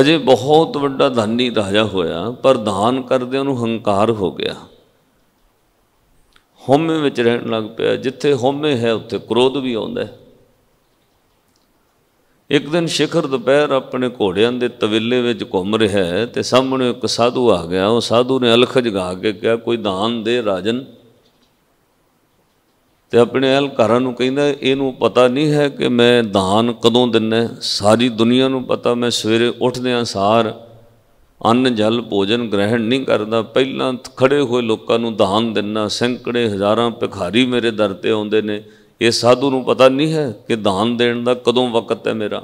ਅਜੇ ਬਹੁਤ ਵੱਡਾ ਧਨੀ ਰਾਜਾ ਹੋਇਆ ਪਰ ਦਾਨ ਕਰਦੇ ਉਹਨੂੰ ਹੰਕਾਰ ਹੋ ਗਿਆ ਹਉਮੈ ਵਿੱਚ ਰਹਿਣ ਲੱਗ ਪਿਆ ਜਿੱਥੇ ਹਉਮੈ ਹੈ ਉੱਥੇ ਕ੍ਰੋਧ ਵੀ ਆਉਂਦਾ ਹੈ ਇੱਕ ਦਿਨ ਸ਼ਿਖਰ ਦੁਪਹਿਰ ਆਪਣੇ ਘੋੜਿਆਂ ਦੇ ਤਵੇਲੇ ਵਿੱਚ ਘੁੰਮ ਰਿਹਾ ਹੈ ਤੇ ਸਾਹਮਣੇ ਇੱਕ ਸਾਧੂ ਆ ਗਿਆ ਉਹ ਸਾਧੂ ਨੇ ਅਲਖ ਜਗਾ ਕੇ ਕਿਹਾ ਕੋਈ ਦਾਨ ਦੇ ਰਾਜਨ ਤੇ ਆਪਣੇ ਅਹਲਕਾਰਾਂ ਨੂੰ ਕਹਿੰਦਾ ਇਹਨੂੰ ਪਤਾ ਨਹੀਂ ਹੈ ਕਿ ਮੈਂ ਦਾਨ ਕਦੋਂ ਦਿੰਨਾ ਸਾਰੀ ਦੁਨੀਆ ਨੂੰ ਪਤਾ ਮੈਂ ਸਵੇਰੇ ਆਂ ਸਾਰ ਅੰਨ ਜਲ ਭੋਜਨ ਗ੍ਰਹਿਣ ਨਹੀਂ ਕਰਦਾ ਪਹਿਲਾਂ ਖੜੇ ਹੋਏ ਲੋਕਾਂ ਨੂੰ ਦਾਨ ਦਿੰਨਾ ਸੈਂਕੜੇ ਹਜ਼ਾਰਾਂ ਭਿਖਾਰੀ ਮੇਰੇ ਦਰ ਤੇ ਆਉਂਦੇ ਨੇ ਇਹ ਸਾਧੂ ਨੂੰ ਪਤਾ ਨਹੀਂ ਹੈ ਕਿ ਦਾਨ ਦੇਣ ਦਾ ਕਦੋਂ ਵਕਤ ਹੈ ਮੇਰਾ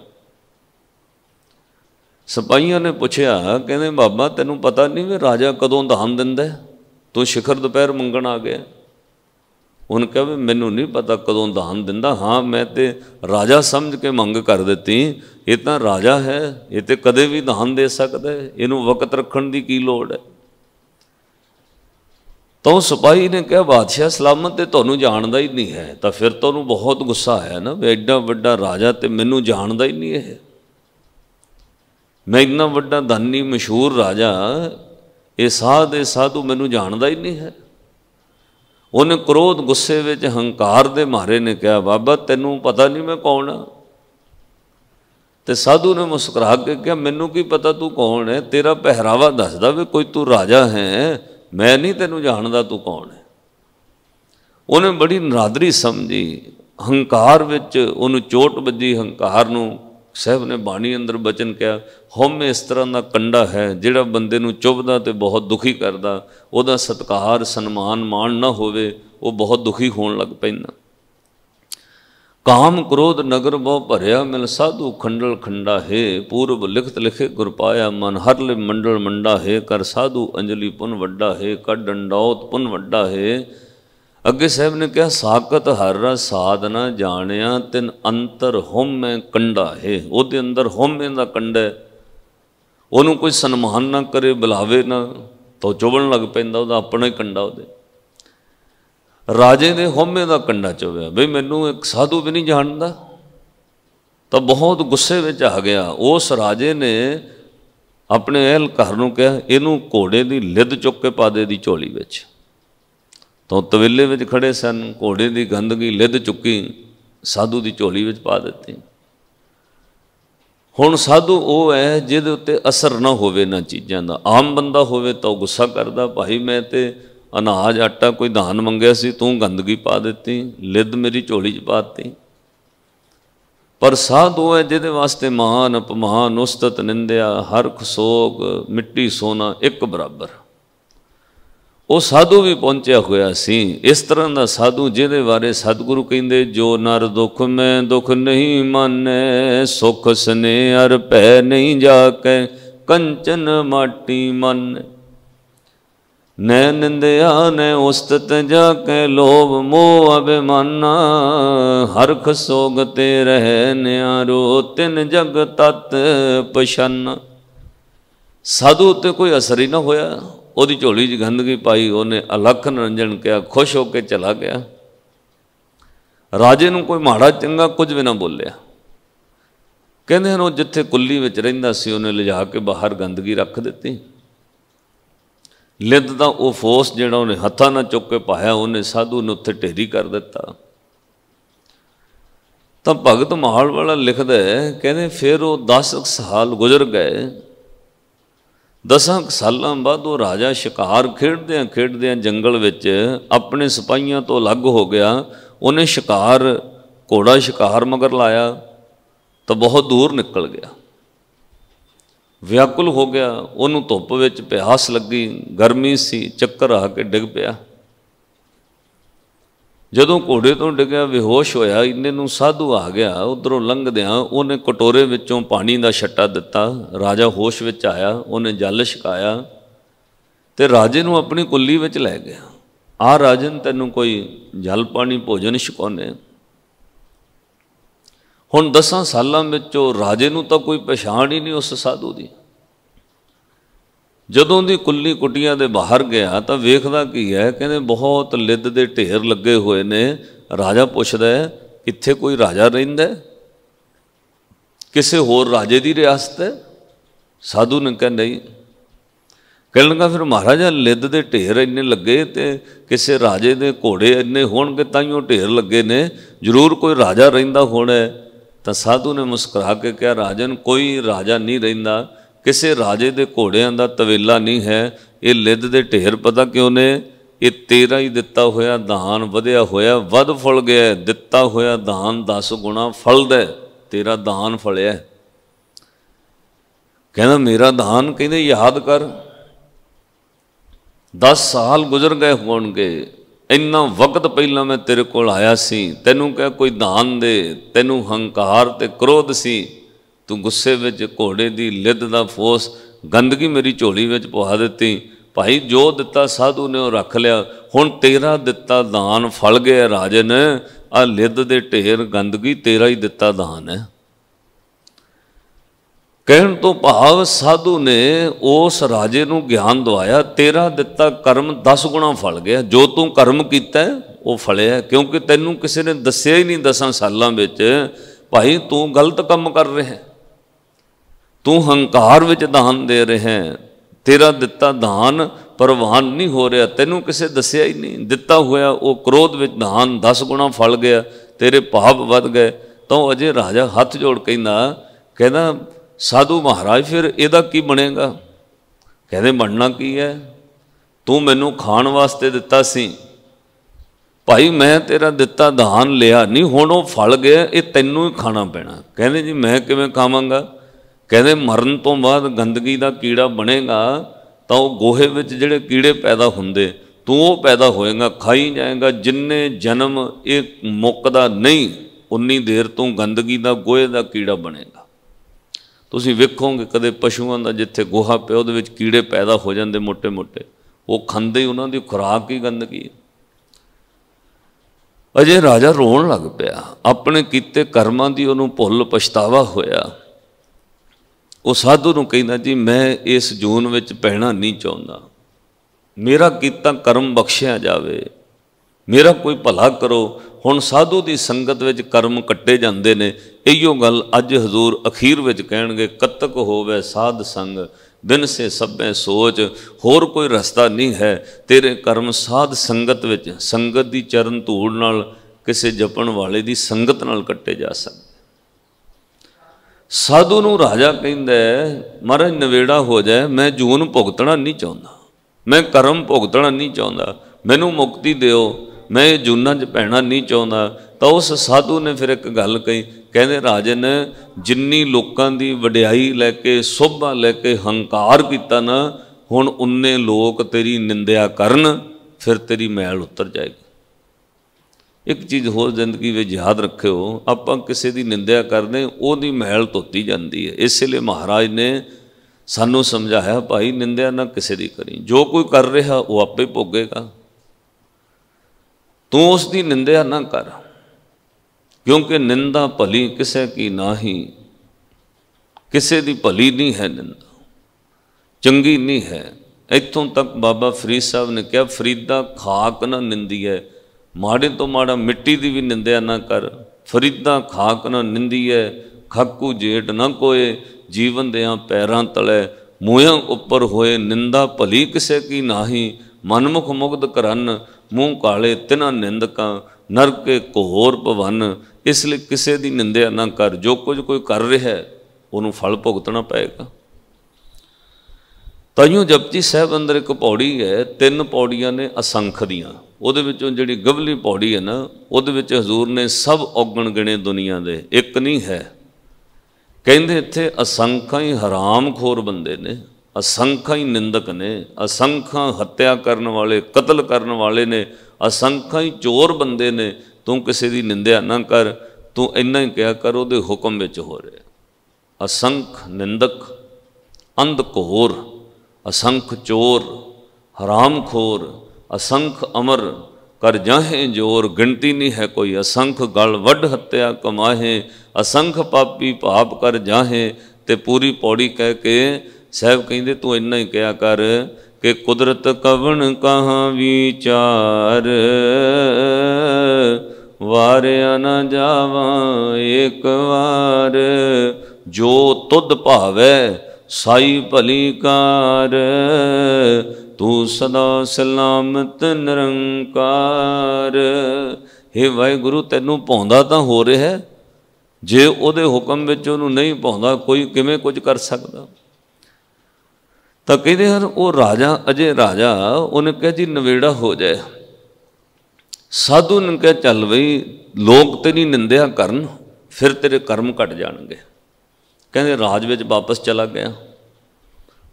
ਸਪਾਈਆਂ ਨੇ ਪੁੱਛਿਆ ਕਹਿੰਦੇ ਬਾਬਾ ਤੈਨੂੰ ਪਤਾ ਨਹੀਂ ਵੀ ਰਾਜਾ ਕਦੋਂ ਦਾਨ ਦਿੰਦਾ ਤੂੰ ਸ਼ਿਖਰ ਦੁਪਹਿਰ ਮੰਗਣ ਆ ਗਿਆ ਉਹਨ ਕਹੇ ਮੈਨੂੰ ਨਹੀਂ ਪਤਾ ਕਦੋਂ ਦਾਨ ਦਿੰਦਾ ਹਾਂ ਮੈਂ ਤੇ ਰਾਜਾ ਸਮਝ ਕੇ ਮੰਗ ਕਰ ਦਿੱਤੀ ਇਹ ਤਾਂ ਰਾਜਾ ਹੈ ਇਹ ਤੇ ਕਦੇ ਵੀ ਦਾਨ ਦੇ ਸਕਦਾ ਹੈ ਇਹਨੂੰ ਵਕਤ ਰੱਖਣ ਦੀ ਕੀ ਲੋੜ ਹੈ ਤਾਂ ਸਿਪਾਹੀ ਨੇ ਕਿਹਾ ਬਾਦਸ਼ਾਹ ਸਲਾਮਤ ਤੇ ਤੁਹਾਨੂੰ ਜਾਣਦਾ ਹੀ ਨਹੀਂ ਹੈ ਤਾਂ ਫਿਰ ਤੁਹਾਨੂੰ ਬਹੁਤ ਗੁੱਸਾ ਆਇਆ ਨਾ ਵੀ ਐਡਾ ਵੱਡਾ ਰਾਜਾ ਤੇ ਮੈਨੂੰ ਜਾਣਦਾ ਹੀ ਨਹੀਂ ਹੈ ਮੈਂ ਇੰਨਾ ਵੱਡਾ ਦਾਨੀ ਮਸ਼ਹੂਰ ਰਾਜਾ ਇਹ ਸਾਧ ਦੇ ਸਾਧੂ ਮੈਨੂੰ ਜਾਣਦਾ ਹੀ ਨਹੀਂ ਹੈ ਉਹਨੇ ਕ੍ਰੋਧ ਗੁੱਸੇ ਵਿੱਚ ਹੰਕਾਰ ਦੇ ਮਾਰੇ ਨੇ ਕਿਹਾ ਬਾਬਾ ਤੈਨੂੰ ਪਤਾ ਨਹੀਂ ਮੈਂ ਕੌਣ ਆ ਤੇ ਸਾਧੂ ਨੇ ਮੁਸਕਰਾ ਕੇ ਕਿਹਾ ਮੈਨੂੰ ਕੀ ਪਤਾ ਤੂੰ ਕੌਣ ਹੈ ਤੇਰਾ ਪਹਿਰਾਵਾ ਦੱਸਦਾ ਵੀ ਕੋਈ ਤੂੰ ਰਾਜਾ ਹੈ ਮੈਂ ਨਹੀਂ ਤੈਨੂੰ ਜਾਣਦਾ ਤੂੰ ਕੌਣ ਹੈ ਉਹਨੇ ਬੜੀ ਨਰਾਦਰੀ ਸਮਝੀ ਹੰਕਾਰ ਵਿੱਚ ਉਹਨੂੰ ਚੋਟ ਵੱਜੀ ਹੰਕਾਰ ਨੂੰ ਸਹਿਬ ਨੇ ਬਾਣੀ ਅੰਦਰ ਬਚਨ ਕਿਹਾ ਹਮ ਇਸ ਤਰ੍ਹਾਂ ਦਾ ਕੰਡਾ ਹੈ ਜਿਹੜਾ ਬੰਦੇ ਨੂੰ ਚੁਭਦਾ ਤੇ ਬਹੁਤ ਦੁਖੀ ਕਰਦਾ ਉਹਦਾ ਸਤਕਾਰ ਸਨਮਾਨ ਮਾਣ ਨਾ ਹੋਵੇ ਉਹ ਬਹੁਤ ਦੁਖੀ ਹੋਣ ਲੱਗ ਪੈਂਦਾ ਕਾਮ ਕ੍ਰੋਧ ਨਗਰ ਬਹੁ ਭਰਿਆ ਮਿਲ ਸਾਧੂ ਖੰਡਲ ਖੰਡਾ ਹੈ ਪੂਰਬ ਲਿਖਤ ਲਿਖੇ ਗੁਰ ਪਾਇਆ ਮਨ ਹਰ ਲੇ ਮੰਡਲ ਮੰਡਾ ਹੈ ਕਰ ਸਾਧੂ ਅੰਜਲੀ ਪੁਨ ਵੱਡਾ ਹੈ ਕਰ ਡੰਡੌਤ ਪੁਨ ਵੱਡਾ ਹੈ ਅੱਗੇ ਸਾਹਿਬ ਨੇ ਕਿਹਾ ਸਾਕਤ ਹਰ ਸਾਧਨਾ ਜਾਣਿਆ ਤਿਨ ਅੰਤਰ ਹਮ ਕੰਡਾ ਹੈ ਉਹਦੇ ਅੰਦਰ ਹਮ ਦਾ ਕੰਡਾ ਹੈ ਉਹਨੂੰ ਕੋਈ ਸਨਮਾਨ ਨਾ ਕਰੇ ਬੁਲਾਵੇ ਨਾ ਤਾਂ ਚੁਬਣ ਲੱਗ ਪੈਂਦਾ ਉਹਦਾ ਆਪਣਾ ਹੀ ਕੰਡਾ ਉਹਦੇ ਰਾਜੇ ਦੇ ਹੋਮੇ ਦਾ ਕੰਡਾ ਚੁਬਿਆ ਬਈ ਮੈਨੂੰ ਇੱਕ ਸਾਧੂ ਵੀ ਨਹੀਂ ਜਾਣਦਾ ਤਾਂ ਬਹੁਤ ਗੁੱਸੇ ਵਿੱਚ ਆ ਗਿਆ ਉਸ ਰਾਜੇ ਨੇ ਆਪਣੇ ਅਹਿਲ ਘਰ ਨੂੰ ਕਿਹਾ ਇਹਨੂੰ ਘੋੜੇ ਦੀ ਲਿੱਦ ਚੁੱਕ ਕੇ ਪਾ ਦੇ ਦੀ ਝੋਲੀ ਵਿੱਚ ਤਾਂ ਤਵੇਲੇ ਵਿੱਚ ਖੜੇ ਸਨ ਘੋੜੇ ਦੀ ਗੰਦਗੀ ਲਿੱਦ ਚੁੱਕੀ ਸਾਧੂ ਦੀ ਝੋਲੀ ਵਿੱਚ ਪਾ ਦਿੱਤੀ ਹੁਣ ਸਾਧੂ ਉਹ ਹੈ ਜਿਹਦੇ ਉੱਤੇ ਅਸਰ ਨਾ ਹੋਵੇ ਨਾ ਚੀਜ਼ਾਂ ਦਾ ਆਮ ਬੰਦਾ ਹੋਵੇ ਤਾਂ ਗੁੱਸਾ ਕਰਦਾ ਭਾਈ ਮੈਂ ਤੇ ਅਨਾਜ ਆਟਾ ਕੋਈ ਧਾਨ ਮੰਗਿਆ ਸੀ ਤੂੰ ਗੰਦਗੀ ਪਾ ਦਿੱਤੀ ਲਿੱਦ ਮੇਰੀ ਝੋਲੀ 'ਚ ਪਾਤੀ ਪਰ ਸਾਧੂ ਹੈ ਜਿਹਦੇ ਵਾਸਤੇ ਮਹਾਨ ਅਪਮਾਨ ਉਸਤਤ ਨਿੰਦਿਆ ਹਰਖ ਸੋਗ ਮਿੱਟੀ ਸੋਨਾ ਇੱਕ ਬਰਾਬਰ ਉਹ ਸਾਧੂ ਵੀ ਪਹੁੰਚਿਆ ਹੋਇਆ ਸੀ ਇਸ ਤਰ੍ਹਾਂ ਦਾ ਸਾਧੂ ਜਿਹਦੇ ਬਾਰੇ ਸਤਿਗੁਰੂ ਕਹਿੰਦੇ ਜੋ ਨਰ ਦੁਖ ਮੈਂ ਦੁਖ ਨਹੀਂ ਮੰਨੈ ਸੁਖ ਸਨੇ ਅਰ ਭੈ ਨਹੀਂ ਜਾਕੈ ਕੰਚਨ ਮਾਟੀ ਮੰਨ ਨੈ ਨਿੰਦਿਆ ਨੈ ਉਸਤਤ ਜਾ ਕੇ ਲੋਭ ਮੋਹ ਅਭਿਮਾਨਾ ਹਰਖ ਸੋਗ ਤੇ ਰਹਿ ਨਿਆਰੋ ਤਿਨ ਜਗ ਤਤ ਪਛਨ ਸਾਧੂ ਤੇ ਕੋਈ ਅਸਰ ਹੀ ਨਾ ਹੋਇਆ ਉਹਦੀ ਝੋਲੀ 'ਚ ਗੰਦਗੀ ਪਾਈ ਉਹਨੇ ਅਲਖ ਨਰੰਜਨ ਕਿਹਾ ਖੁਸ਼ ਹੋ ਕੇ ਚਲਾ ਗਿਆ ਰਾਜੇ ਨੂੰ ਕੋਈ ਮਾੜਾ ਚੰਗਾ ਕੁਝ ਵੀ ਨਾ ਬੋਲਿਆ ਕਹਿੰਦੇ ਹਨ ਉਹ ਜਿੱਥੇ ਕੁੱਲੀ ਵਿੱਚ ਰਹਿੰਦਾ ਸੀ ਉਹਨੇ ਲਿਜਾ ਕੇ ਬਾਹਰ ਗੰਦਗੀ ਰੱਖ ਦਿੱਤੀ ਲਿੱਦ ਦਾ ਉਹ ਫੋਸ ਜਿਹੜਾ ਉਹਨੇ ਹੱਥਾਂ ਨਾਲ ਚੁੱਕ ਕੇ ਪਾਇਆ ਉਹਨੇ ਸਾਧੂ ਨੂੰ ਉੱਥੇ ਢੇਰੀ ਕਰ ਦਿੱਤਾ ਤਾਂ ਭਗਤ ਮਹਾਲ ਵਾਲਾ ਲਿਖਦਾ ਹੈ ਕਹਿੰਦੇ ਫਿਰ ਉਹ 10 ਸਾਲ ਗੁਜ਼ਰ ਗਏ ਦਸਾਂ ਸਾਲਾਂ ਬਾਅਦ ਉਹ ਰਾਜਾ ਸ਼ਿਕਾਰ ਖੇਡਦੇ ਆ ਖੇਡਦੇ ਆ ਜੰਗਲ ਵਿੱਚ ਆਪਣੇ ਸਿਪਾਹੀਆਂ ਤੋਂ ਅਲੱਗ ਹੋ ਗਿਆ ਉਹਨੇ ਸ਼ਿਕਾਰ ਘੋੜਾ ਸ਼ਿਕਾਰ ਮਗਰ ਲਾਇਆ ਤਾਂ ਬਹੁਤ ਦੂਰ ਨਿਕਲ ਗਿਆ ਵਿਆਕੁਲ ਹੋ ਗਿਆ ਉਹਨੂੰ ਧੁੱਪ ਵਿੱਚ ਪਿਆਸ ਲੱਗੀ ਗਰਮੀ ਸੀ ਚੱਕਰ ਆ ਕੇ ਡਿੱਗ ਪਿਆ ਜਦੋਂ ਘੋੜੇ ਤੋਂ ਡਿੱਗਿਆ ਬੇਹੋਸ਼ ਹੋਇਆ ਇੰਨੇ ਨੂੰ ਸਾਧੂ ਆ ਗਿਆ ਉਧਰੋਂ ਲੰਘਦਿਆਂ ਉਹਨੇ ਕਟੋਰੇ ਵਿੱਚੋਂ ਪਾਣੀ ਦਾ ਛੱਟਾ ਦਿੱਤਾ ਰਾਜਾ ਹੋਸ਼ ਵਿੱਚ ਆਇਆ ਉਹਨੇ ਜਲ ਛਕਾਇਆ ਤੇ ਰਾਜੇ ਨੂੰ ਆਪਣੀ ਕੁੱਲੀ ਵਿੱਚ ਲੈ ਗਿਆ ਆ ਰਾਜਨ ਤੈਨੂੰ ਕੋਈ ਜਲ ਪਾਣੀ ਭੋਜਨ ਛਕਾਉਨੇ ਹੁਣ ਦਸਾਂ ਸਾਲਾਂ ਵਿੱਚ ਉਹ ਰਾਜੇ ਨੂੰ ਤਾਂ ਕੋਈ ਪਛਾਣ ਹੀ ਨਹੀਂ ਉਸ ਸਾਧੂ ਦੀ ਜਦੋਂ ਦੀ ਕੁੱਲੀ ਕੁਟੀਆਂ ਦੇ ਬਾਹਰ ਗਿਆ ਤਾਂ ਵੇਖਦਾ ਕੀ ਹੈ ਕਹਿੰਦੇ ਬਹੁਤ ਲਿੱਦ ਦੇ ਢੇਰ ਲੱਗੇ ਹੋਏ ਨੇ ਰਾਜਾ ਪੁੱਛਦਾ ਹੈ ਕਿੱਥੇ ਕੋਈ ਰਾਜਾ ਰਹਿੰਦਾ ਕਿਸੇ ਹੋਰ ਰਾਜੇ ਦੀ ਰਿਆਸਤ ਹੈ ਸਾਧੂ ਨੇ ਕਹਿੰਦਾ ਨਹੀਂ ਕਹਿੰਦਾ ਲੱਗਾ ਫਿਰ ਮਹਾਰਾਜਾ ਲਿੱਦ ਦੇ ਢੇਰ ਇੰਨੇ ਲੱਗੇ ਤੇ ਕਿਸੇ ਰਾਜੇ ਦੇ ਘੋੜੇ ਇੰਨੇ ਹੋਣਗੇ ਤਾਂ ਹੀ ਉਹ ਢੇਰ ਲੱਗੇ ਨੇ ਜ਼ਰੂਰ ਕੋਈ ਰਾਜਾ ਰਹਿੰਦਾ ਹੋਣਾ ਤਾਂ ਸਾਧੂ ਨੇ ਮੁਸਕਰਾ ਕੇ ਕਿਹਾ ਰਾਜਨ ਕੋਈ ਰਾਜਾ ਨਹੀਂ ਰਹਿੰਦਾ ਕਿਸੇ ਰਾਜੇ ਦੇ ਘੋੜਿਆਂ ਦਾ ਤਵੇਲਾ ਨਹੀਂ ਹੈ ਇਹ ਲਿੱਦ ਦੇ ਢੇਰ ਪਤਾ ਕਿਉਂ ਨੇ ਇਹ ਤੇਰਾ ਹੀ ਦਿੱਤਾ ਹੋਇਆ ਦਾਨ ਵਧਿਆ ਹੋਇਆ ਵੱਧ ਫੁੱਲ ਗਿਆ ਦਿੱਤਾ ਹੋਇਆ ਦਾਨ 10 ਗੁਣਾ ਫਲਦਾ ਤੇਰਾ ਦਾਨ ਫਲਿਆ ਕਹਿੰਦਾ ਮੇਰਾ ਦਾਨ ਕਹਿੰਦੇ ਯਾਦ ਕਰ 10 ਸਾਲ ਗੁਜ਼ਰ ਗਏ ਹੋਣਗੇ ਇੰਨਾ ਵਕਤ ਪਹਿਲਾਂ ਮੈਂ ਤੇਰੇ ਕੋਲ ਆਇਆ ਸੀ ਤੈਨੂੰ ਕਹਿ ਕੋਈ ਦਾਨ ਦੇ ਤੈਨੂੰ ਹੰਕਾਰ ਤੇ ਕ੍ਰੋਧ ਸੀ ਤੂੰ ਗੁੱਸੇ ਵਿੱਚ ਘੋੜੇ ਦੀ ਲਿੱਦ ਦਾ ਫੋਸ ਗੰਦਗੀ ਮੇਰੀ ਝੋਲੀ ਵਿੱਚ ਪਵਾ ਦਿੱਤੀ ਭਾਈ ਜੋ ਦਿੱਤਾ ਸਾਧੂ ਨੇ ਉਹ ਰੱਖ ਲਿਆ ਹੁਣ ਤੇਰਾ ਦਿੱਤਾ ਦਾਨ ਫਲ ਗਿਆ ਰਾਜਨ ਆ ਲਿੱਦ ਦੇ ਢੇਰ ਗੰਦਗੀ ਤੇਰਾ ਹੀ ਦਿੱਤਾ ਦਾਨ ਹੈ ਕਹਿਣ ਤੋਂ ਭਾਵ ਸਾਧੂ ਨੇ ਉਸ ਰਾਜੇ ਨੂੰ ਗਿਆਨ ਦਵਾਇਆ ਤੇਰਾ ਦਿੱਤਾ ਕਰਮ 10 ਗੁਣਾ ਫਲ ਗਿਆ ਜੋ ਤੂੰ ਕਰਮ ਕੀਤਾ ਉਹ ਫਲਿਆ ਕਿਉਂਕਿ ਤੈਨੂੰ ਕਿਸੇ ਨੇ ਦੱਸਿਆ ਹੀ ਨਹੀਂ ਦਸਾਂ ਸਾਲਾਂ ਵਿੱਚ ਭਾਈ ਤੂੰ ਗਲਤ ਕੰਮ ਕਰ ਰਿਹਾ ਤੂੰ ਹੰਕਾਰ ਵਿੱਚ ਦਾਨ ਦੇ ਰਿਹਾ ਤੇਰਾ ਦਿੱਤਾ ਦਾਨ ਪ੍ਰਵਾਨ ਨਹੀਂ ਹੋ ਰਿਹਾ ਤੈਨੂੰ ਕਿਸੇ ਦੱਸਿਆ ਹੀ ਨਹੀਂ ਦਿੱਤਾ ਹੋਇਆ ਉਹ ਕ੍ਰੋਧ ਵਿੱਚ ਦਾਨ 10 ਗੁਣਾ ਫਲ ਗਿਆ ਤੇਰੇ ਭਾਵ ਵੱਧ ਗਏ ਤਾਂ ਅਜੇ ਰਾਜਾ ਹੱਥ ਜੋੜ ਕਹਿੰਦਾ ਕਹਿੰਦਾ ਸਾਧੂ ਮਹਾਰਾਜ ਫਿਰ ਇਹਦਾ ਕੀ ਬਣੇਗਾ ਕਹਿੰਦੇ ਬਣਨਾ ਕੀ ਹੈ ਤੂੰ ਮੈਨੂੰ ਖਾਣ ਵਾਸਤੇ ਦਿੱਤਾ ਸੀ ਭਾਈ ਮੈਂ ਤੇਰਾ ਦਿੱਤਾ ਦਾਨ ਲਿਆ ਨਹੀਂ ਹੁਣ ਉਹ ਫਲ ਗਿਆ ਇਹ ਤੈਨੂੰ ਹੀ ਖਾਣਾ ਪੈਣਾ ਕਹਿੰਦੇ ਜੀ ਮੈਂ ਕਿਵੇਂ ਖਾਵਾਂਗਾ ਕਹਿੰਦੇ ਮਰਨ ਤੋਂ ਬਾਅਦ ਗੰਦਗੀ ਦਾ ਕੀੜਾ ਬਣੇਗਾ ਤਾਂ ਉਹ ਗੋਹੇ ਵਿੱਚ ਜਿਹੜੇ ਕੀੜੇ ਪੈਦਾ ਹੁੰਦੇ ਤੂੰ ਉਹ ਪੈਦਾ ਹੋਏਗਾ ਖਾਈ ਜਾਏਗਾ ਜਿੰਨੇ ਜਨਮ ਇਹ ਮੁੱਕਦਾ ਨਹੀਂ ਉਨੀ ਦੇਰ ਤੋਂ ਗੰਦਗੀ ਦਾ ਗੋਹੇ ਦਾ ਕੀੜਾ ਬਣੇਗਾ ਤੁਸੀਂ ਵੇਖੋਗੇ ਕਦੇ ਪਸ਼ੂਆਂ ਦਾ ਜਿੱਥੇ ਗੋਹਾ ਪਿਆ ਉਹਦੇ ਵਿੱਚ ਕੀੜੇ ਪੈਦਾ ਹੋ ਜਾਂਦੇ ਮੋٹے-ਮੋٹے ਉਹ ਖਾਂਦੇ ਹੀ ਉਹਨਾਂ ਦੀ ਖੁਰਾਕ ਹੀ ਗੰਦਗੀ ਹੈ ਅਜੇ ਰਾਜਾ ਰੋਣ ਲੱਗ ਪਿਆ ਆਪਣੇ ਕੀਤੇ ਕਰਮਾਂ ਦੀ ਉਹਨੂੰ ਭੁੱਲ ਪਛਤਾਵਾ ਹੋਇਆ ਉਹ ਸਾਧੂ ਨੂੰ ਕਹਿੰਦਾ ਜੀ ਮੈਂ ਇਸ ਜੂਨ ਵਿੱਚ ਪਹਿਣਾ ਨਹੀਂ ਚਾਹੁੰਦਾ ਮੇਰਾ ਕੀਤਾ ਕਰਮ ਬਖਸ਼ਿਆ ਜਾਵੇ ਮੇਰਾ ਕੋਈ ਭਲਾ ਕਰੋ ਹੁਣ ਸਾਧੂ ਦੀ ਸੰਗਤ ਵਿੱਚ ਕਰਮ ਕੱਟੇ ਜਾਂਦੇ ਨੇ ਇਹੋ ਗੱਲ ਅੱਜ ਹਜ਼ੂਰ ਅਖੀਰ ਵਿੱਚ ਕਹਿਣਗੇ ਕਤਕ ਹੋਵੇ ਸਾਧ ਸੰਗ ਬਿਨ ਸੇ ਸਭੇ ਸੋਚ ਹੋਰ ਕੋਈ ਰਸਤਾ ਨਹੀਂ ਹੈ ਤੇਰੇ ਕਰਮ ਸਾਧ ਸੰਗਤ ਵਿੱਚ ਸੰਗਤ ਦੀ ਚਰਨ ਧੂੜ ਨਾਲ ਕਿਸੇ ਜਪਣ ਵਾਲੇ ਦੀ ਸੰਗਤ ਨਾਲ ਕੱਟੇ ਜਾ ਸਕਦੇ ਸਾਧੂ ਨੂੰ ਰਾਜਾ ਕਹਿੰਦਾ ਮਹਾਰਾਜ ਨਵੇੜਾ ਹੋ ਜਾਏ ਮੈਂ ਜੂਨ ਭੁਗਤਣਾ ਨਹੀਂ ਚਾਹੁੰਦਾ ਮੈਂ ਕਰਮ ਭੁਗਤਣਾ ਨਹੀਂ ਚਾਹੁੰਦਾ ਮੈਨੂੰ ਮੁਕਤੀ ਦਿਓ ਮੈਂ ਇਹ ਜੂਨਾਂ 'ਚ ਪੈਣਾ ਨਹੀਂ ਚਾਹੁੰਦਾ ਤਾਂ ਉਸ ਸਾਧੂ ਨੇ ਫਿਰ ਇੱਕ ਗੱਲ ਕਹੀ ਕਹਿੰਦੇ ਰਾਜਨ ਜਿੰਨੀ ਲੋਕਾਂ ਦੀ ਵਡਿਆਈ ਲੈ ਕੇ ਸੋਭਾ ਲੈ ਕੇ ਹੰਕਾਰ ਕੀਤਾ ਨਾ ਹੁਣ ਉਨੇ ਲੋਕ ਤੇਰੀ ਨਿੰਦਿਆ ਕਰਨ ਫਿਰ ਤੇਰੀ ਮੈਲ ਉਤਰ ਜਾਏਗੀ ਇੱਕ ਚੀਜ਼ ਹੋਰ ਜ਼ਿੰਦਗੀ ਵਿੱਚ ਯਾਦ ਰੱਖਿਓ ਆਪਾਂ ਕਿਸੇ ਦੀ ਨਿੰਦਿਆ ਕਰਦੇ ਉਹਦੀ ਮਹਿਲ ਧੋਤੀ ਜਾਂਦੀ ਹੈ ਇਸੇ ਲਈ ਮਹਾਰਾਜ ਨੇ ਸਾਨੂੰ ਸਮਝਾਇਆ ਭਾਈ ਨਿੰਦਿਆ ਨਾ ਕਿਸੇ ਦੀ ਕਰੀ ਜੋ ਕੋਈ ਕਰ ਰਿਹਾ ਉਹ ਆਪੇ ਭੋਗੇਗਾ ਤੂੰ ਉਸ ਦੀ ਨਿੰਦਿਆ ਨਾ ਕਰ ਕਿਉਂਕਿ ਨਿੰਦਾ ਭਲੀ ਕਿਸੇ ਕੀ ਨਹੀਂ ਕਿਸੇ ਦੀ ਭਲੀ ਨਹੀਂ ਹੈ ਨਿੰਦਾ ਚੰਗੀ ਨਹੀਂ ਹੈ ਇੱਥੋਂ ਤੱਕ ਬਾਬਾ ਫਰੀਦ ਸਾਹਿਬ ਨੇ ਕਿਹਾ ਫਰੀਦਾ ਖਾਕ ਨਾ ਨਿੰਦੀ ਹੈ ਮਾੜੇ ਤੋਂ ਮਾੜਾ ਮਿੱਟੀ ਦੀ ਵੀ ਨਿੰਦਿਆ ਨਾ ਕਰ ਫਰੀਦਾ ਖਾਕ ਨਾ ਨਿੰਦੀਐ ਖੱਕੂ ਜੇਟ ਨਾ ਕੋਏ ਜੀਵਨ ਦੇਆਂ ਪੈਰਾਂ ਤਲੇ ਮੂਹਾਂ ਉੱਪਰ ਹੋਏ ਨਿੰਦਾ ਭਲੀ ਕਿਸੇ ਕੀ ਨਾਹੀ ਮਨਮੁਖ ਮੁਗਦ ਕਰਨ ਮੂੰਹ ਕਾਲੇ ਤਿਨਾਂ ਨਿੰਦਕਾਂ ਨਰਕੇ ਕੋਹਰ ਭਵਨ ਇਸ ਲਈ ਕਿਸੇ ਦੀ ਨਿੰਦਿਆ ਨਾ ਕਰ ਜੋ ਕੁਝ ਕੋਈ ਕਰ ਰਿਹਾ ਉਹਨੂੰ ਫਲ ਭੁਗਤਣਾ ਪਏਗਾ ਤਾਂ ਜਪਜੀ ਸਾਹਿਬ ਅੰਦਰ ਇੱਕ ਪੌੜੀ ਹੈ ਤਿੰਨ ਪੌੜੀਆਂ ਨੇ ਅਸੰਖ ਦੀਆਂ ਉਹਦੇ ਵਿੱਚੋਂ ਜਿਹੜੀ ਗਵਲੀ ਪੌੜੀ ਹੈ ਨਾ ਉਹਦੇ ਵਿੱਚ ਹਜ਼ੂਰ ਨੇ ਸਭ ਔਗਣ ਗਿਣੇ ਦੁਨੀਆ ਦੇ ਇੱਕ ਨਹੀਂ ਹੈ ਕਹਿੰਦੇ ਇੱਥੇ ਅਸੰਖਾਂ ਹੀ ਹਰਾਮਖੋਰ ਬੰਦੇ ਨੇ ਅਸੰਖਾਂ ਹੀ ਨਿੰਦਕ ਨੇ ਅਸੰਖਾਂ ਹੱਤਿਆ ਕਰਨ ਵਾਲੇ ਕਤਲ ਕਰਨ ਵਾਲੇ ਨੇ ਅਸੰਖਾਂ ਹੀ ਚੋਰ ਬੰਦੇ ਨੇ ਤੂੰ ਕਿਸੇ ਦੀ ਨਿੰਦਿਆ ਨਾ ਕਰ ਤੂੰ ਇੰਨਾ ਹੀ ਕਿਹਾ ਕਰ ਉਹਦੇ ਹੁਕਮ ਵਿੱਚ ਹੋ ਰਿਹਾ ਅਸੰਖ ਨਿੰਦਕ ਅੰਧਕੋਰ ਅਸੰਖ ਚੋਰ ਹਰਾਮਖੋਰ ਅਸੰਖ ਅਮਰ ਕਰ ਜਾਹੇ ਜੋਰ ਗਿਣਤੀ ਨਹੀਂ ਹੈ ਕੋਈ ਅਸੰਖ ਗਲ ਵੱਢ ਹੱਤਿਆ ਕਮਾਹੇ ਅਸੰਖ ਪਾਪੀ ਭਾਪ ਕਰ ਜਾਹੇ ਤੇ ਪੂਰੀ ਪੌੜੀ ਕਹਿ ਕੇ ਸਹਿਬ ਕਹਿੰਦੇ ਤੂੰ ਇੰਨਾ ਹੀ ਕਿਹਾ ਕਰ ਕਿ ਕੁਦਰਤ ਕਵਣ ਕਹਾ ਵਿਚਾਰ ਵਾਰਿਆ ਨਾ ਜਾਵਾਂ ਇੱਕ ਵਾਰ ਜੋ ਤੁਧ ਭਾਵੈ ਸਾਈ ਭਲੀ ਕਾਰ ਤੂੰ ਸਦਾ ਸਲਾਮਤ ਨਿਰੰਕਾਰ हे ਵਾਹਿਗੁਰੂ ਤੈਨੂੰ ਪਹੁੰਦਾ ਤਾਂ ਹੋ ਰਿਹਾ ਜੇ ਉਹਦੇ ਹੁਕਮ ਵਿੱਚ ਉਹਨੂੰ ਨਹੀਂ ਪਹੁੰਦਾ ਕੋਈ ਕਿਵੇਂ ਕੁਝ ਕਰ ਸਕਦਾ ਤਾਂ ਕਹਿੰਦੇ ਹਨ ਉਹ ਰਾਜਾ ਅਜੇ ਰਾਜਾ ਉਹਨੇ ਕਿਹਾ ਜੀ ਨਵੇੜਾ ਹੋ ਜਾਏ ਸਾਧੂ ਨੇ ਕਿਹਾ ਚੱਲ ਬਈ ਲੋਕ ਤੇਰੀ ਨਿੰਦਿਆ ਕਰਨ ਫਿਰ ਤੇਰੇ ਕਰਮ ਘਟ ਜਾਣਗੇ ਕਹਿੰਦੇ ਰਾਜ ਵਿੱਚ ਵਾਪਸ ਚਲਾ ਗਿਆ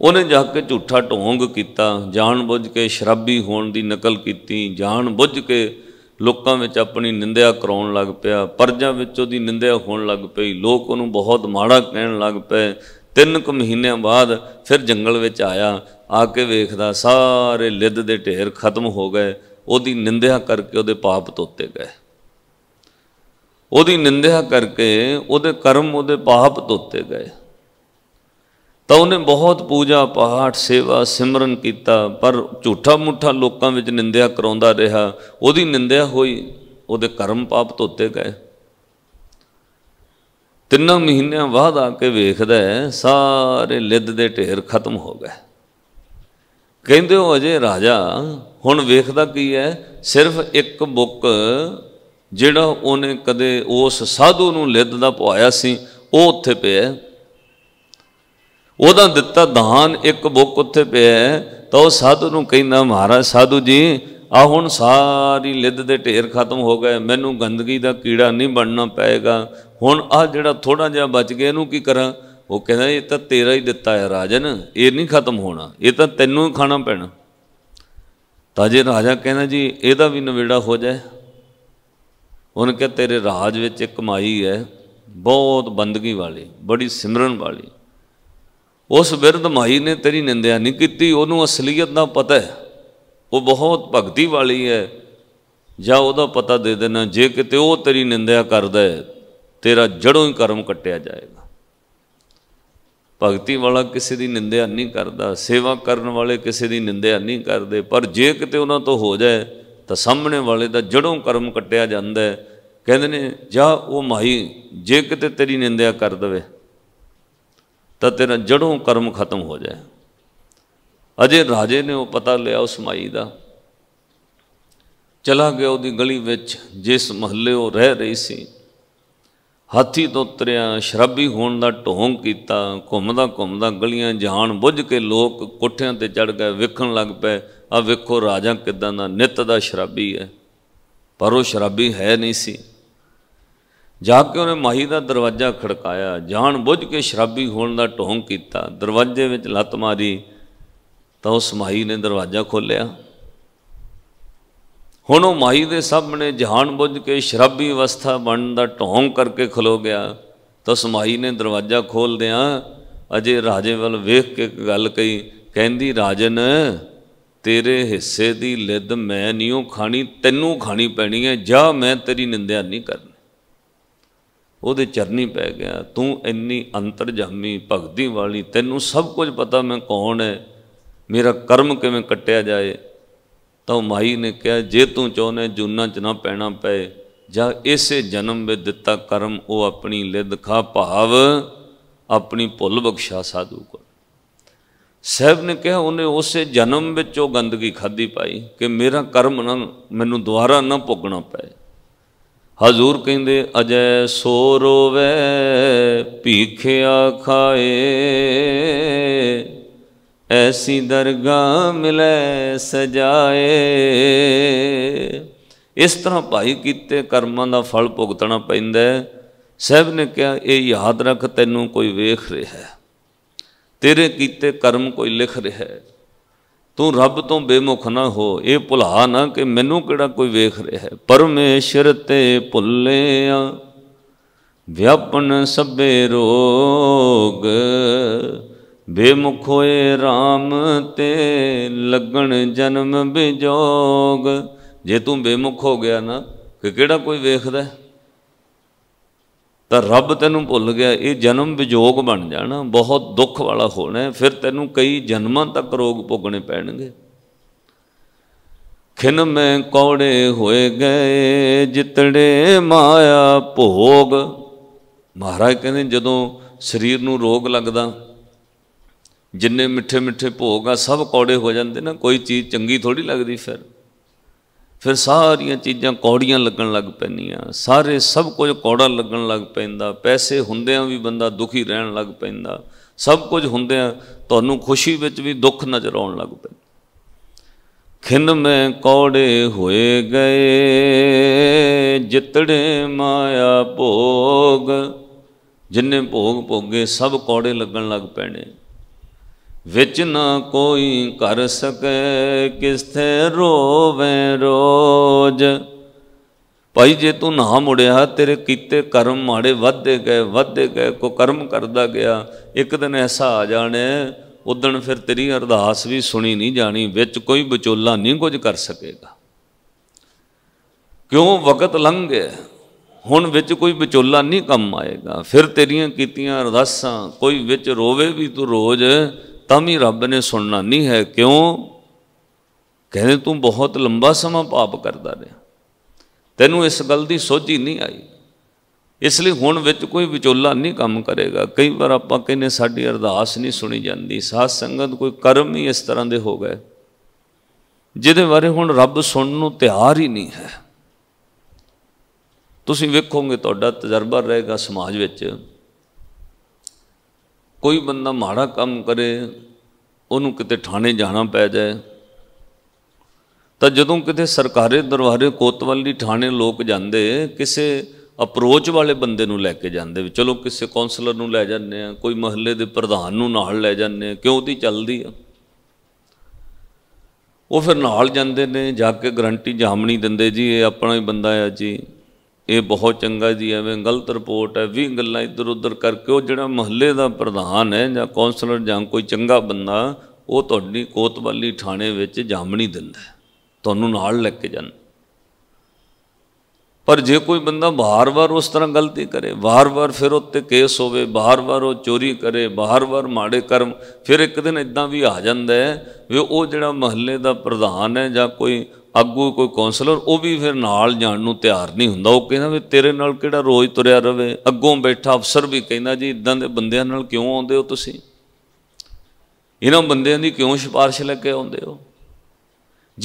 ਉਹਨੇ ਜਾ ਕੇ ਝੂਠਾ ਢੋਂਗ ਕੀਤਾ ਜਾਣਬੁੱਝ ਕੇ ਸ਼ਰਾਬੀ ਹੋਣ ਦੀ ਨਕਲ ਕੀਤੀ ਜਾਣਬੁੱਝ ਕੇ ਲੋਕਾਂ ਵਿੱਚ ਆਪਣੀ ਨਿੰਦਿਆ ਕਰਾਉਣ ਲੱਗ ਪਿਆ ਪਰਜਾਂ ਵਿੱਚ ਉਹਦੀ ਨਿੰਦਿਆ ਹੋਣ ਲੱਗ ਪਈ ਲੋਕ ਉਹਨੂੰ ਬਹੁਤ ਮਾੜਾ ਕਹਿਣ ਲੱਗ ਪਏ ਤਿੰਨ ਕੁ ਮਹੀਨਿਆਂ ਬਾਅਦ ਫਿਰ ਜੰਗਲ ਵਿੱਚ ਆਇਆ ਆ ਕੇ ਵੇਖਦਾ ਸਾਰੇ ਲਿੱਦ ਦੇ ਢੇਰ ਖਤਮ ਹੋ ਗਏ ਉਹਦੀ ਨਿੰਦਿਆ ਕਰਕੇ ਉਹਦੇ ਪਾਪ ਧੋਤੇ ਗਏ ਉਹਦੀ ਨਿੰਦਿਆ ਕਰਕੇ ਉਹਦੇ ਕਰਮ ਉਹਦੇ ਪਾਪ ਧੋਤੇ ਗਏ ਤਾਂ ਉਹਨੇ ਬਹੁਤ ਪੂਜਾ ਪਾਠ ਸੇਵਾ ਸਿਮਰਨ ਕੀਤਾ ਪਰ ਝੂਠਾ ਮੁੱਠਾ ਲੋਕਾਂ ਵਿੱਚ ਨਿੰਦਿਆ ਕਰਾਉਂਦਾ ਰਿਹਾ ਉਹਦੀ ਨਿੰਦਿਆ ਹੋਈ ਉਹਦੇ ਕਰਮ ਪਾਪ ਧੋਤੇ ਗਏ ਤਿੰਨਾਂ ਮਹੀਨਿਆਂ ਬਾਅਦ ਆ ਕੇ ਵੇਖਦਾ ਹੈ ਸਾਰੇ ਲਿੱਦ ਦੇ ਢੇਰ ਖਤਮ ਹੋ ਗਏ ਕਹਿੰਦੇ ਉਹ ਅਜੇ ਰਾਜਾ ਹੁਣ ਵੇਖਦਾ ਕੀ ਹੈ ਸਿਰਫ ਇੱਕ ਬੁੱਕ ਜਿਹੜਾ ਉਹਨੇ ਕਦੇ ਉਸ ਸਾਧੂ ਨੂੰ ਲਿੱਦ ਦਾ ਪਵਾਇਆ ਸੀ ਉਹ ਉੱਥੇ ਪਿਆ ਉਹਦਾ ਦਿੱਤਾ ਦਾਨ ਇੱਕ ਬੁੱਕ ਉੱਥੇ ਪਿਆ ਤਾਂ ਉਹ ਸਾਧੂ ਨੂੰ ਕਹਿੰਦਾ ਮਹਾਰਾਜ ਸਾਧੂ ਜੀ ਆ ਹੁਣ ਸਾਰੀ ਲਿੱਦ ਦੇ ਢੇਰ ਖਤਮ ਹੋ ਗਏ ਮੈਨੂੰ ਗੰਦਗੀ ਦਾ ਕੀੜਾ ਨਹੀਂ ਬਣਨਾ ਪਏਗਾ ਹੁਣ ਆ ਜਿਹੜਾ ਥੋੜਾ ਜਿਹਾ ਬਚ ਗਿਆ ਇਹਨੂੰ ਕੀ ਕਰਾਂ ਉਹ ਕਹਿੰਦਾ ਇਹ ਤਾਂ ਤੇਰਾ ਹੀ ਦਿੱਤਾ ਹੈ ਰਾਜਨ ਇਹ ਨਹੀਂ ਖਤਮ ਹੋਣਾ ਇਹ ਤਾਂ ਤੈਨੂੰ ਹੀ ਖਾਣਾ ਪੈਣਾ ਤਾਂ ਜੇ ਰਾਜਾ ਕਹਿੰਦਾ ਜੀ ਇਹਦਾ ਵੀ ਨਵੇੜਾ ਹੋ ਜਾਏ ਉਹਨੇ ਕਿਹਾ ਤੇਰੇ ਰਾਜ ਵਿੱਚ ਇੱਕ ਮਾਈ ਹੈ ਬਹੁਤ ਬੰਦਗੀ ਵਾਲੀ ਬੜੀ ਸਿਮਰਨ ਵਾਲੀ ਉਸ ਬਿਰਧ ਮਾਈ ਨੇ ਤੇਰੀ ਨਿੰਦਿਆ ਨਹੀਂ ਕੀਤੀ ਉਹਨੂੰ ਅਸਲੀਅਤ ਦਾ ਪਤਾ ਹੈ ਉਹ ਬਹੁਤ ਭਗਤੀ ਵਾਲੀ ਹੈ ਜਾਂ ਉਹਦਾ ਪਤਾ ਦੇ ਦੇਣਾ ਜੇ ਕਿਤੇ ਉਹ ਤੇਰੀ ਨਿੰਦਿਆ ਕਰਦਾ ਹੈ ਤੇਰਾ ਜੜੋਂ ਹੀ ਕਰਮ ਕੱਟਿਆ ਜਾਏਗਾ ਭਗਤੀ ਵਾਲਾ ਕਿਸੇ ਦੀ ਨਿੰਦਿਆ ਨਹੀਂ ਕਰਦਾ ਸੇਵਾ ਕਰਨ ਵਾਲੇ ਕਿਸੇ ਦੀ ਨਿੰਦਿਆ ਨਹੀਂ ਕਰਦੇ ਪਰ ਜੇ ਕਿਤੇ ਉਹਨਾਂ ਤੋਂ ਹੋ ਜਾਏ ਤਾਂ ਸਾਹਮਣੇ ਵਾਲੇ ਦਾ ਜੜੋਂ ਕਰਮ ਕੱਟਿਆ ਜਾਂਦਾ ਹੈ ਕਹਿੰਦੇ ਨੇ ਜਾ ਉਹ ਮਾਈ ਜੇ ਕਿਤੇ ਤੇਰੀ ਨਿੰਦਿਆ ਕਰ ਦਵੇ ਤਾਂ ਤੇਰਾ ਜੜੋਂ ਕਰਮ ਖਤਮ ਹੋ ਜਾਏ ਅਜੇ ਰਾਜੇ ਨੇ ਉਹ ਪਤਾ ਲਿਆ ਉਸ ਮਾਈ ਦਾ ਚਲਾ ਗਿਆ ਉਹਦੀ ਗਲੀ ਵਿੱਚ ਜਿਸ ਮਹੱਲੇ ਉਹ ਰਹਿ ਰਹੀ ਸੀ ਹਾਥੀ ਤੋਂ ਉਤਰਿਆ ਸ਼ਰਾਬੀ ਹੋਣ ਦਾ ਢੋਂਗ ਕੀਤਾ ਘੁੰਮਦਾ ਘੁੰਮਦਾ ਗਲੀਆਂ ਜਾਣ ਬੁੱਝ ਕੇ ਲੋਕ ਕੋਠਿਆਂ ਤੇ ਚੜ ਗਏ ਵੇਖਣ ਲੱਗ ਪਏ ਆ ਵੇਖੋ ਰਾਜਾ ਕਿਦਾਂ ਦਾ ਨਿੱਤ ਦਾ ਸ਼ਰਾਬੀ ਹੈ ਪਰ ਉਹ ਸ਼ਰਾਬੀ ਹੈ ਨਹੀਂ ਸੀ ਜਾ ਕੇ ਉਹਨੇ ਮਾਹੀ ਦਾ ਦਰਵਾਜ਼ਾ ਖੜਕਾਇਆ ਜਾਣ ਬੁੱਝ ਕੇ ਸ਼ਰਾਬੀ ਹੋਣ ਦਾ ਢੋਂਗ ਕੀਤਾ ਦਰਵਾਜ਼ੇ ਵਿੱਚ ਲੱਤ ਮਾਰੀ ਤਾਂ ਉਸ ਮਾਹੀ ਨੇ ਦਰਵਾਜ਼ਾ ਖੋਲਿਆ ਹੁਣ ਉਹ ਮਾਈ ਦੇ ਸਾਹਮਣੇ ਜਾਣ ਬੁੱਝ ਕੇ ਸ਼ਰਾਬੀ ਅਵਸਥਾ ਬਣਨ ਦਾ ਢੋਂਗ ਕਰਕੇ ਖਲੋ ਗਿਆ ਤਾਂ ਸਮਾਈ ਨੇ ਦਰਵਾਜ਼ਾ ਖੋਲਦਿਆਂ ਅਜੇ ਰਾਜੇ ਵੱਲ ਵੇਖ ਕੇ ਇੱਕ ਗੱਲ ਕਹੀ ਕਹਿੰਦੀ ਰਾਜਨ ਤੇਰੇ ਹਿੱਸੇ ਦੀ ਲਿੱਦ ਮੈਂ ਨਹੀਂ ਉਹ ਖਾਣੀ ਤੈਨੂੰ ਖਾਣੀ ਪੈਣੀ ਹੈ ਜਾ ਮੈਂ ਤੇਰੀ ਨਿੰਦਿਆ ਨਹੀਂ ਕਰਨੀ ਉਹਦੇ ਚਰਨੀ ਪੈ ਗਿਆ ਤੂੰ ਇੰਨੀ ਅੰਤਰਜਾਮੀ ਭਗਤੀ ਵਾਲੀ ਤੈਨੂੰ ਸਭ ਕੁਝ ਪਤਾ ਮੈਂ ਕੌਣ ਹੈ ਮੇਰਾ ਕਰਮ ਕਿਵੇਂ ਕੱਟਿਆ ਜਾਏ ਤਾਂ ਮਾਈ ਨੇ ਕਿਹਾ ਜੇ ਤੂੰ ਚਾਹਨੇ ਜੁਨਾ ਚ ਨਾ ਪੈਣਾ ਪਏ ਜਾਂ ਇਸੇ ਜਨਮ ਵਿੱਚ ਦਿੱਤਾ ਕਰਮ ਉਹ ਆਪਣੀ ਲਿਦ ਖਾ ਭਾਵ ਆਪਣੀ ਭੁੱਲ ਬਖਸ਼ਾ ਸਾਧੂ ਕੋ ਸਹਿਬ ਨੇ ਕਿਹਾ ਉਹਨੇ ਉਸੇ ਜਨਮ ਵਿੱਚ ਉਹ ਗੰਦਗੀ ਖਾਦੀ ਪਾਈ ਕਿ ਮੇਰਾ ਕਰਮ ਨਾ ਮੈਨੂੰ ਦੁਬਾਰਾ ਨਾ ਭੋਗਣਾ ਪਏ ਹਜ਼ੂਰ ਕਹਿੰਦੇ ਅਜੈ ਸੋ ਰੋਵੇ ਭੀਖਿਆ ਖਾਏ ਐਸੀ ਦਰਗਾ ਮਿਲੇ ਸਜਾਏ ਇਸ ਤਰ੍ਹਾਂ ਭਾਈ ਕੀਤੇ ਕਰਮਾਂ ਦਾ ਫਲ ਭੁਗਤਣਾ ਪੈਂਦਾ ਸਹਿਬ ਨੇ ਕਿਹਾ ਇਹ ਯਾਦ ਰੱਖ ਤੈਨੂੰ ਕੋਈ ਵੇਖ ਰਿਹਾ ਤੇਰੇ ਕੀਤੇ ਕਰਮ ਕੋਈ ਲਿਖ ਰਿਹਾ ਹੈ ਤੂੰ ਰੱਬ ਤੋਂ ਬੇਮੁਖ ਨਾ ਹੋ ਇਹ ਭੁਲਾ ਨਾ ਕਿ ਮੈਨੂੰ ਕਿਹੜਾ ਕੋਈ ਵੇਖ ਰਿਹਾ ਹੈ ਪਰਮੇਸ਼ਰ ਤੇ ਭੁੱਲਿਆ ਵਿਆਪਨ ਸਭੇ ਰੋਗ ਬੇਮੁਖ ਹੋਏ RAM ਤੇ ਲੱਗਣ ਜਨਮ ਬਿਜੋਗ ਜੇ ਤੂੰ ਬੇਮੁਖ ਹੋ ਗਿਆ ਨਾ ਕਿ ਕਿਹੜਾ ਕੋਈ ਵੇਖਦਾ ਹੈ ਤਾਂ ਰੱਬ ਤੈਨੂੰ ਭੁੱਲ ਗਿਆ ਇਹ ਜਨਮ ਵਿਜੋਗ ਬਣ ਜਾਣਾ ਬਹੁਤ ਦੁੱਖ ਵਾਲਾ ਹੋਣਾ ਫਿਰ ਤੈਨੂੰ ਕਈ ਜਨਮਾਂ ਤੱਕ ਰੋਗ ਭੋਗਣੇ ਪੈਣਗੇ ਖਿਨ ਮੈਂ ਕੌੜੇ ਹੋਏ ਗਏ ਜਿਤੜੇ ਮਾਇਆ ਭੋਗ ਮਹਾਰਾਜ ਕਹਿੰਦੇ ਜਦੋਂ ਸਰੀਰ ਨੂੰ ਰੋਗ ਲੱਗਦਾ ਜਿੰਨੇ ਮਿੱਠੇ ਮਿੱਠੇ ਭੋਗ ਆ ਸਭ ਕੌੜੇ ਹੋ ਜਾਂਦੇ ਨਾ ਕੋਈ ਚੀਜ਼ ਚੰਗੀ ਥੋੜੀ ਲੱਗਦੀ ਫਿਰ ਫਿਰ ਸਾਰੀਆਂ ਚੀਜ਼ਾਂ ਕੌੜੀਆਂ ਲੱਗਣ ਲੱਗ ਪੈਂਦੀਆਂ ਸਾਰੇ ਸਭ ਕੁਝ ਕੌੜਾ ਲੱਗਣ ਲੱਗ ਪੈਂਦਾ ਪੈਸੇ ਹੁੰਦਿਆਂ ਵੀ ਬੰਦਾ ਦੁਖੀ ਰਹਿਣ ਲੱਗ ਪੈਂਦਾ ਸਭ ਕੁਝ ਹੁੰਦਿਆਂ ਤੁਹਾਨੂੰ ਖੁਸ਼ੀ ਵਿੱਚ ਵੀ ਦੁੱਖ ਨਜ਼ਰ ਆਉਣ ਲੱਗ ਪੈਂਦਾ ਖਿੰਨ ਮੈਂ ਕੌੜੇ ਹੋਏ ਗਏ ਜਿਤੜੇ ਮਾਇਆ ਭੋਗ ਜਿੰਨੇ ਭੋਗ ਭੋਗੇ ਸਭ ਕੌੜੇ ਲੱਗਣ ਲੱਗ ਪੈਣੇ ਵਿੱਚ ਨਾ ਕੋਈ ਕਰ ਸਕੈ ਕਿਸਥੇ ਰੋਵੇ ਰੋਜ ਭਾਈ ਜੇ ਤੂੰ ਨਾ ਮੁੜਿਆ ਤੇਰੇ ਕੀਤੇ ਕਰਮ ਮਾੜੇ ਵੱਧਦੇ ਗਏ ਵੱਧਦੇ ਗਏ ਕੋ ਕਰਮ ਕਰਦਾ ਗਿਆ ਇੱਕ ਦਿਨ ਐਸਾ ਆ ਜਾਣੇ ਉਦਣ ਫਿਰ ਤੇਰੀ ਅਰਦਾਸ ਵੀ ਸੁਣੀ ਨਹੀਂ ਜਾਣੀ ਵਿੱਚ ਕੋਈ ਵਿਚੋਲਾ ਨਹੀਂ ਕੁਝ ਕਰ ਸਕੇਗਾ ਕਿਉਂ ਵਕਤ ਲੰਘ ਗਿਆ ਹੁਣ ਵਿੱਚ ਕੋਈ ਵਿਚੋਲਾ ਨਹੀਂ ਕੰਮ ਆਏਗਾ ਫਿਰ ਤੇਰੀਆਂ ਕੀਤੀਆਂ ਅਰਦਾਸਾਂ ਕੋਈ ਵਿੱਚ ਰੋਵੇ ਵੀ ਤੂੰ ਰੋਜ਼ ਤਾਂ ਵੀ ਰੱਬ ਨੇ ਸੁਣਨਾ ਨਹੀਂ ਹੈ ਕਿਉਂ ਕਹਿੰਦੇ ਤੂੰ ਬਹੁਤ ਲੰਬਾ ਸਮਾਂ ਪਾਪ ਕਰਦਾ ਰਿਹਾ ਤੈਨੂੰ ਇਸ ਗੱਲ ਦੀ ਸੋਝੀ ਨਹੀਂ ਆਈ ਇਸ ਲਈ ਹੁਣ ਵਿੱਚ ਕੋਈ ਵਿਚੋਲਾ ਨਹੀਂ ਕੰਮ ਕਰੇਗਾ ਕਈ ਵਾਰ ਆਪਾਂ ਕਹਿੰਨੇ ਸਾਡੀ ਅਰਦਾਸ ਨਹੀਂ ਸੁਣੀ ਜਾਂਦੀ ਸਾਧ ਸੰਗਤ ਕੋਈ ਕਰਮ ਹੀ ਇਸ ਤਰ੍ਹਾਂ ਦੇ ਹੋ ਗਏ ਜਿਹਦੇ ਬਾਰੇ ਹੁਣ ਰੱਬ ਸੁਣਨ ਨੂੰ ਤਿਆਰ ਹੀ ਨਹੀਂ ਹੈ ਤੁਸੀਂ ਵੇਖੋਗੇ ਤੁਹਾਡਾ ਤਜਰਬਾ ਰਹੇਗਾ ਸਮਾਜ ਵਿੱਚ ਕੋਈ ਬੰਦਾ ਮਾੜਾ ਕੰਮ ਕਰੇ ਉਹਨੂੰ ਕਿਤੇ ਥਾਣੇ ਜਾਣਾ ਪੈ ਜਾਏ ਤਾਂ ਜਦੋਂ ਕਿਤੇ ਸਰਕਾਰੀ ਦਰਬਾਰੇ ਕੋਤਵਾਲੀ ਥਾਣੇ ਲੋਕ ਜਾਂਦੇ ਕਿਸੇ ਅਪਰੋਚ ਵਾਲੇ ਬੰਦੇ ਨੂੰ ਲੈ ਕੇ ਜਾਂਦੇ ਵੀ ਚਲੋ ਕਿਸੇ ਕਾਉਂਸਲਰ ਨੂੰ ਲੈ ਜਾਂਦੇ ਆ ਕੋਈ ਮਹੱਲੇ ਦੇ ਪ੍ਰਧਾਨ ਨੂੰ ਨਾਲ ਲੈ ਜਾਂਦੇ ਆ ਕਿਉਂ ਉਹਦੀ ਚੱਲਦੀ ਆ ਉਹ ਫਿਰ ਨਾਲ ਜਾਂਦੇ ਨੇ ਜਾ ਕੇ ਗਰੰਟੀ ਜਾਮਣੀ ਦਿੰਦੇ ਜੀ ਇਹ ਆਪਣਾ ਹੀ ਬੰਦਾ ਆ ਜੀ ਇਹ ਬਹੁਤ ਚੰਗਾ ਜੀ ਐਵੇਂ ਗਲਤ ਰਿਪੋਰਟ ਹੈ 20 ਗੱਲਾਂ ਇੱਧਰ ਉੱਧਰ ਕਰਕੇ ਉਹ ਜਿਹੜਾ ਮਹੱਲੇ ਦਾ ਪ੍ਰਧਾਨ ਹੈ ਜਾਂ ਕਾਉਂਸਲਰ ਜਾਂ ਕੋਈ ਚੰਗਾ ਬੰਦਾ ਉਹ ਤੁਹਾਡੀ ਕੋਤਵਾਲੀ ਥਾਣੇ ਵਿੱਚ ਜਾਮਣੀ ਦਿੰਦਾ ਤੁਹਾਨੂੰ ਨਾਲ ਲੈ ਕੇ ਜਾਂਦਾ ਪਰ ਜੇ ਕੋਈ ਬੰਦਾ ਬਾਰ-ਬਾਰ ਉਸ ਤਰ੍ਹਾਂ ਗਲਤੀ ਕਰੇ ਬਾਰ-ਬਾਰ ਫਿਰ ਉੱਤੇ ਕੇਸ ਹੋਵੇ ਬਾਰ-ਬਾਰ ਉਹ ਚੋਰੀ ਕਰੇ ਬਾਰ-ਬਾਰ ਮਾੜੇ ਕਰਮ ਫਿਰ ਇੱਕ ਦਿਨ ਇਦਾਂ ਵੀ ਆ ਜਾਂਦਾ ਹੈ ਵੀ ਉਹ ਜਿਹੜਾ ਮਹੱਲੇ ਦਾ ਪ੍ਰਧਾਨ ਹੈ ਜਾਂ ਕੋਈ ਅੱਗੂ ਕੋਈ ਕਾਉਂਸਲਰ ਉਹ ਵੀ ਫਿਰ ਨਾਲ ਜਾਣ ਨੂੰ ਤਿਆਰ ਨਹੀਂ ਹੁੰਦਾ ਉਹ ਕਹਿੰਦਾ ਵੀ ਤੇਰੇ ਨਾਲ ਕਿਹੜਾ ਰੋਜ਼ ਤੁਰਿਆ ਰਵੇ ਅੱਗੋਂ ਬੈਠਾ ਅਫਸਰ ਵੀ ਕਹਿੰਦਾ ਜੀ ਇਦਾਂ ਦੇ ਬੰਦਿਆਂ ਨਾਲ ਕਿਉਂ ਆਉਂਦੇ ਹੋ ਤੁਸੀਂ ਇਹਨਾਂ ਬੰਦਿਆਂ ਦੀ ਕਿਉਂ ਸਿਫਾਰਿਸ਼ ਲੈ ਕੇ ਆਉਂਦੇ ਹੋ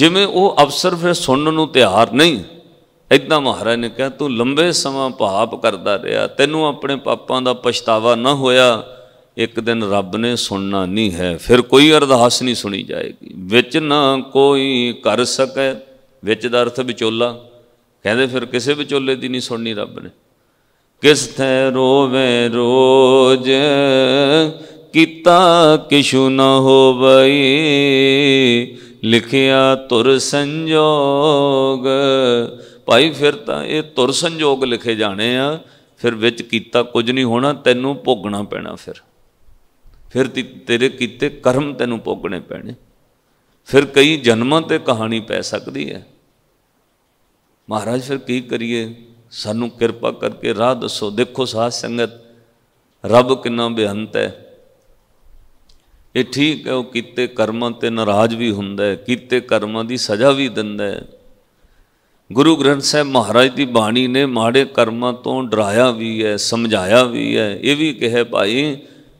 ਜਿਵੇਂ ਉਹ ਅਫਸਰ ਫਿਰ ਸੁਣਨ ਨੂੰ ਤਿਆਰ ਨਹੀਂ ਇਦਾਂ ਮਹਾਰਾਜ ਨੇ ਕਿਹਾ ਤੂੰ ਲੰਬੇ ਸਮਾਂ ਪਾਪ ਕਰਦਾ ਰਿਹਾ ਤੈਨੂੰ ਆਪਣੇ ਪਾਪਾਂ ਦਾ ਪਛਤਾਵਾ ਨਾ ਹੋਇਆ ਇੱਕ ਦਿਨ ਰੱਬ ਨੇ ਸੁਣਨਾ ਨਹੀਂ ਹੈ ਫਿਰ ਕੋਈ ਅਰਦਾਸ ਨਹੀਂ ਸੁਣੀ ਜਾਏਗੀ ਵਿੱਚ ਨਾ ਕੋਈ ਕਰ ਸਕੈ ਵਿੱਚ ਦਾ ਅਰਥ ਵਿਚੋਲਾ ਕਹਿੰਦੇ ਫਿਰ ਕਿਸੇ ਵਿਚੋਲੇ ਦੀ ਨਹੀਂ ਸੁਣਨੀ ਰੱਬ ਨੇ ਕਿਸ ਥੈ ਰੋਵੇ ਰੋਜ ਕੀਤਾ ਕਿਛੂ ਨ ਹੋਵਈ ਲਿਖਿਆ ਤੁਰ ਸੰਜੋਗ ਭਾਈ ਫਿਰ ਤਾਂ ਇਹ ਤੁਰ ਸੰਜੋਗ ਲਿਖੇ ਜਾਣੇ ਆ ਫਿਰ ਵਿੱਚ ਕੀਤਾ ਕੁਝ ਨਹੀਂ ਹੋਣਾ ਤੈਨੂੰ ਭੋਗਣਾ ਪੈਣਾ ਫਿਰ ਫਿਰ ਤੇਰੇ ਕੀਤੇ ਕਰਮ ਤੈਨੂੰ ਭੋਗਣੇ ਪੈਣੇ ਫਿਰ ਕਈ ਜਨਮਾਂ ਤੇ ਕਹਾਣੀ ਪੈ ਸਕਦੀ ਹੈ ਮਹਾਰਾਜ ਫਿਰ ਕੀ ਕਰੀਏ ਸਾਨੂੰ ਕਿਰਪਾ ਕਰਕੇ ਰਾਹ ਦੱਸੋ ਦੇਖੋ ਸਾਧ ਸੰਗਤ ਰੱਬ ਕਿੰਨਾ ਬੇਅੰਤ ਹੈ ਇਹ ਠੀਕ ਹੈ ਉਹ ਕੀਤੇ ਕਰਮਾਂ ਤੇ ਨਾਰਾਜ਼ ਵੀ ਹੁੰਦਾ ਹੈ ਕੀਤੇ ਕਰਮਾਂ ਦੀ ਸਜ਼ਾ ਵੀ ਦਿੰਦਾ ਹੈ ਗੁਰੂ ਗ੍ਰੰਥ ਸਾਹਿਬ ਮਹਾਰਾਜ ਦੀ ਬਾਣੀ ਨੇ ਮਾੜੇ ਕਰਮਾਂ ਤੋਂ ਡਰਾਇਆ ਵੀ ਹੈ ਸਮਝਾਇਆ ਵੀ ਹੈ ਇਹ ਵੀ ਕਿਹਾ ਭਾਈ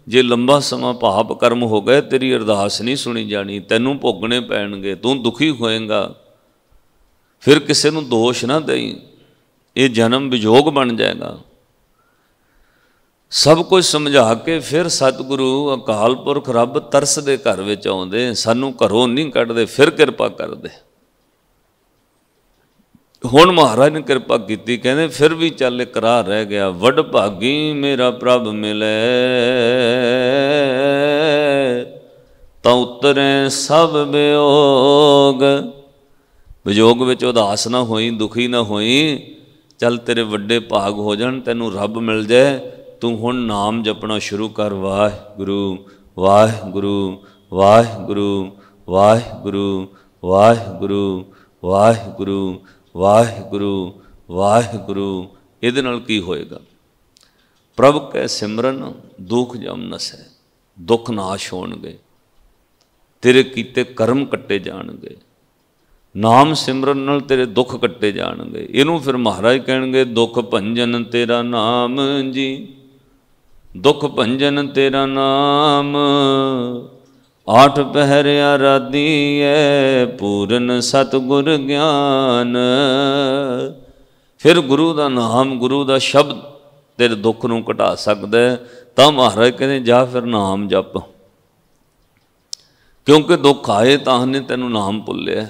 ਜੇ ਲੰਬਾ ਸਮਾਂ ਪਾਪ ਕਰਮ ਹੋ ਗਏ ਤੇਰੀ ਅਰਦਾਸ ਨਹੀਂ ਸੁਣੀ ਜਾਣੀ ਤੈਨੂੰ ਭੋਗਣੇ ਪੈਣਗੇ ਤੂੰ ਦੁਖੀ ਹੋਏਗਾ ਫਿਰ ਕਿਸੇ ਨੂੰ ਦੋਸ਼ ਨਾ ਦੇਈ ਇਹ ਜਨਮ ਵਿਜੋਗ ਬਣ ਜਾਏਗਾ ਸਭ ਕੁਝ ਸਮਝਾ ਕੇ ਫਿਰ ਸਤਿਗੁਰੂ ਅਕਾਲ ਪੁਰਖ ਰੱਬ ਤਰਸ ਦੇ ਘਰ ਵਿੱਚ ਆਉਂਦੇ ਸਾਨੂੰ ਘਰੋਂ ਨਹੀਂ ਕੱਢਦੇ ਫਿਰ ਕਿਰਪਾ ਕਰਦੇ ਹੁਣ ਮਹਾਰਾਜ ਨੇ ਕਿਰਪਾ ਕੀਤੀ ਕਹਿੰਦੇ ਫਿਰ ਵੀ ਚੱਲ ਇਕਰਾਰ ਰਹਿ ਗਿਆ ਵੱਡ ਭਾਗੀ ਮੇਰਾ ਪ੍ਰਭ ਮਿਲੇ ਤਾ ਉਤਰੇ ਸਭ ਬਿਯੋਗ ਬਿਯੋਗ ਵਿੱਚ ਉਦਾਸ ਨਾ ਹੋਈ ਦੁਖੀ ਨਾ ਹੋਈ ਚੱਲ ਤੇਰੇ ਵੱਡੇ ਭਾਗ ਹੋ ਜਾਣ ਤੈਨੂੰ ਰੱਬ ਮਿਲ ਜਾਏ ਤੂੰ ਹੁਣ ਨਾਮ ਜਪਣਾ ਸ਼ੁਰੂ ਕਰ ਵਾਹਿਗੁਰੂ ਵਾਹਿਗੁਰੂ ਵਾਹਿਗੁਰੂ ਵਾਹਿਗੁਰੂ ਵਾਹਿਗੁਰੂ ਵਾਹਿਗੁਰੂ ਵਾਹਿਗੁਰੂ ਵਾਹਿਗੁਰੂ ਇਹਦੇ ਨਾਲ ਕੀ ਹੋਏਗਾ ਪ੍ਰਭ ਕੈ ਸਿਮਰਨ ਦੁਖ ਜਮ ਨਸੈ ਦੁੱਖ ਨਾਸ਼ ਹੋਣਗੇ ਤੇਰੇ ਕੀਤੇ ਕਰਮ ਕੱਟੇ ਜਾਣਗੇ ਨਾਮ ਸਿਮਰਨ ਨਾਲ ਤੇਰੇ ਦੁੱਖ ਕੱਟੇ ਜਾਣਗੇ ਇਹਨੂੰ ਫਿਰ ਮਹਾਰਾਜ ਕਹਿਣਗੇ ਦੁੱਖ ਭੰਜਨ ਤੇਰਾ ਨਾਮ ਜੀ ਦੁੱਖ ਭੰਜਨ ਤੇਰਾ ਨਾਮ ਆਠ ਪਹਿਰਿਆ ਰਾਦੀਏ ਪੂਰਨ ਸਤਗੁਰ ਗਿਆਨ ਫਿਰ ਗੁਰੂ ਦਾ ਨਾਮ ਗੁਰੂ ਦਾ ਸ਼ਬਦ ਤੇਰੇ ਦੁੱਖ ਨੂੰ ਘਟਾ ਸਕਦਾ ਤਾਂ ਮਹਾਰਾਜ ਕਹਿੰਦੇ ਜਾ ਫਿਰ ਨਾਮ ਜਪ ਕਿਉਂਕਿ ਦੁੱਖ ਆਏ ਤਾਂ ਨੇ ਤੈਨੂੰ ਨਾਮ ਭੁੱਲਿਆ